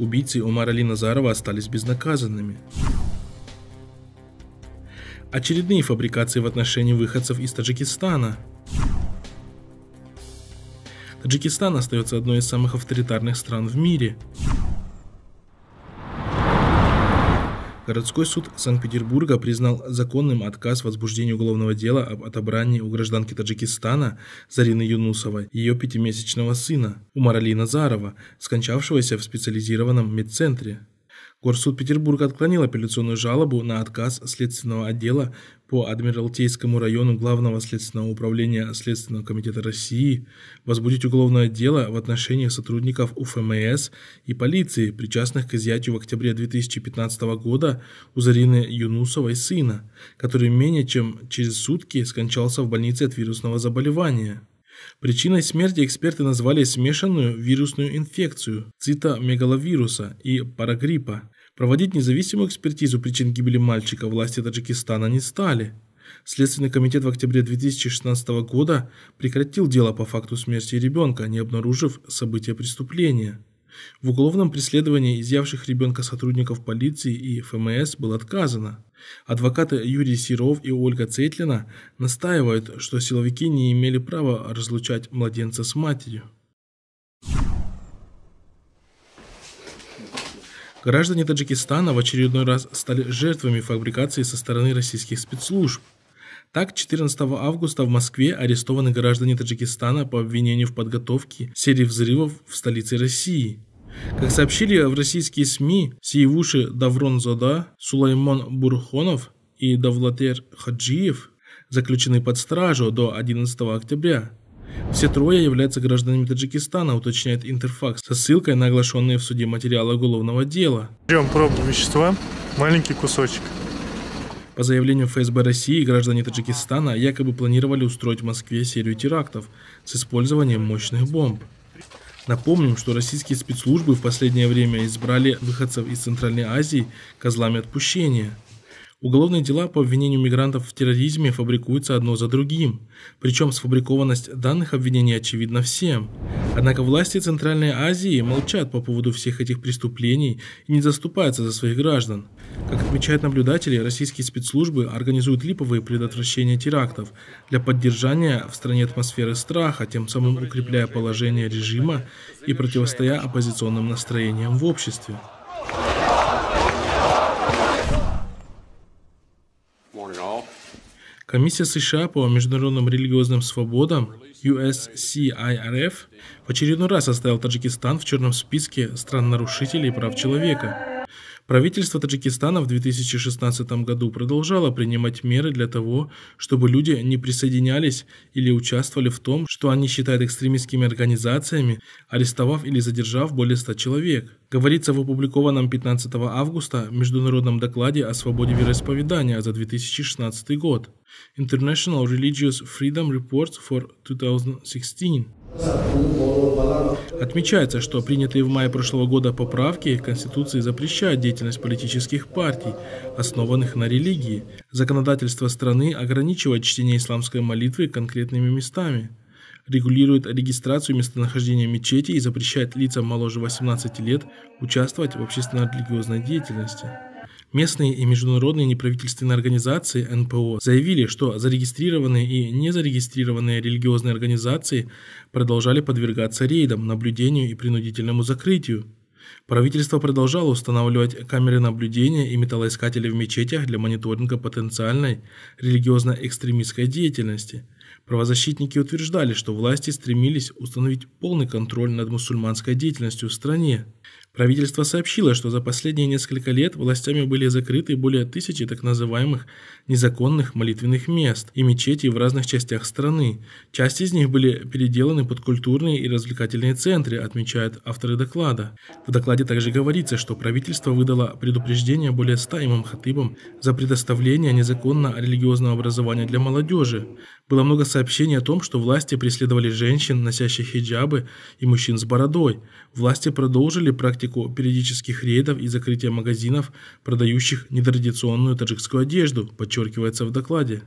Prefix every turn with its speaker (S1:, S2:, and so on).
S1: убийцы Умара Ли Назарова остались безнаказанными. Очередные фабрикации в отношении выходцев из Таджикистана. Таджикистан остается одной из самых авторитарных стран в мире. Городской суд Санкт-Петербурга признал законным отказ в возбуждении уголовного дела об отобрании у гражданки Таджикистана Зарины Юнусовой ее пятимесячного сына Умаралина Зарова, скончавшегося в специализированном медцентре. Горсуд Петербурга отклонил апелляционную жалобу на отказ Следственного отдела по Адмиралтейскому району Главного следственного управления Следственного комитета России возбудить уголовное дело в отношении сотрудников УФМС и полиции, причастных к изъятию в октябре 2015 года Узарины Юнусовой сына, который менее чем через сутки скончался в больнице от вирусного заболевания. Причиной смерти эксперты назвали смешанную вирусную инфекцию цитомегаловируса и парагриппа. Проводить независимую экспертизу причин гибели мальчика власти Таджикистана не стали. Следственный комитет в октябре 2016 года прекратил дело по факту смерти ребенка, не обнаружив события преступления. В уголовном преследовании изъявших ребенка сотрудников полиции и ФМС было отказано. Адвокаты Юрий Серов и Ольга Цейтлина настаивают, что силовики не имели права разлучать младенца с матерью. Граждане Таджикистана в очередной раз стали жертвами фабрикации со стороны российских спецслужб. Так, 14 августа в Москве арестованы граждане Таджикистана по обвинению в подготовке серии взрывов в столице России – как сообщили в российские СМИ, сиевуши Даврон Зода, Сулаймон Бурхонов и Давлатер Хаджиев заключены под стражу до 11 октября. Все трое являются гражданами Таджикистана, уточняет Интерфакс со ссылкой на оглашенные в суде материалы уголовного дела. Берем пробу вещества, маленький кусочек. По заявлению ФСБ России, граждане Таджикистана якобы планировали устроить в Москве серию терактов с использованием мощных бомб. Напомним, что российские спецслужбы в последнее время избрали выходцев из Центральной Азии козлами отпущения – Уголовные дела по обвинению мигрантов в терроризме фабрикуются одно за другим. Причем сфабрикованность данных обвинений очевидна всем. Однако власти Центральной Азии молчат по поводу всех этих преступлений и не заступаются за своих граждан. Как отмечают наблюдатели, российские спецслужбы организуют липовые предотвращения терактов для поддержания в стране атмосферы страха, тем самым укрепляя положение режима и противостоя оппозиционным настроениям в обществе. Комиссия США по международным религиозным свободам USCIRF в очередной раз оставил Таджикистан в черном списке стран-нарушителей прав человека. Правительство Таджикистана в 2016 году продолжало принимать меры для того, чтобы люди не присоединялись или участвовали в том, что они считают экстремистскими организациями, арестовав или задержав более 100 человек. Говорится в опубликованном 15 августа международном докладе о свободе вероисповедания за 2016 год International Religious Freedom Report for 2016. Отмечается, что принятые в мае прошлого года поправки Конституции запрещают деятельность политических партий, основанных на религии. Законодательство страны ограничивает чтение исламской молитвы конкретными местами регулирует регистрацию местонахождения мечети и запрещает лицам моложе 18 лет участвовать в общественно-религиозной деятельности. Местные и международные неправительственные организации НПО заявили, что зарегистрированные и незарегистрированные религиозные организации продолжали подвергаться рейдам, наблюдению и принудительному закрытию. Правительство продолжало устанавливать камеры наблюдения и металлоискатели в мечетях для мониторинга потенциальной религиозно-экстремистской деятельности. Правозащитники утверждали, что власти стремились установить полный контроль над мусульманской деятельностью в стране. Правительство сообщило, что за последние несколько лет властями были закрыты более тысячи так называемых незаконных молитвенных мест и мечетей в разных частях страны. Часть из них были переделаны под культурные и развлекательные центры, отмечают авторы доклада. В докладе также говорится, что правительство выдало предупреждение более ста имам хатыбам за предоставление незаконно религиозного образования для молодежи. Было много сообщений о том, что власти преследовали женщин, носящих хиджабы, и мужчин с бородой. Власти продолжили практику тактику периодических рейдов и закрытия магазинов, продающих нетрадиционную таджикскую одежду, подчеркивается в докладе.